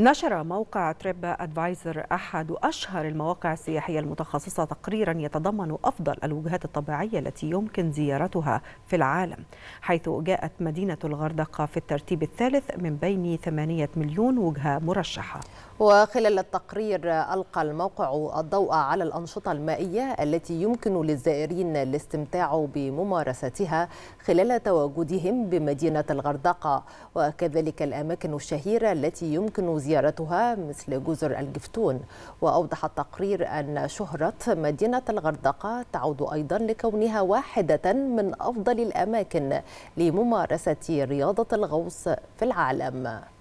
نشر موقع تريب أدفايزر أحد أشهر المواقع السياحية المتخصصة تقريرا يتضمن أفضل الوجهات الطبيعية التي يمكن زيارتها في العالم حيث جاءت مدينة الغردقة في الترتيب الثالث من بين ثمانيه مليون وجهة مرشحة وخلال التقرير ألقى الموقع الضوء على الأنشطة المائية التي يمكن للزائرين الاستمتاع بممارستها خلال تواجدهم بمدينة الغردقة وكذلك الأماكن الشهيرة التي يمكن زيارتها زيارتها مثل جزر الجفتون وأوضح التقرير أن شهرة مدينة الغردقة تعود أيضا لكونها واحدة من أفضل الأماكن لممارسة رياضة الغوص في العالم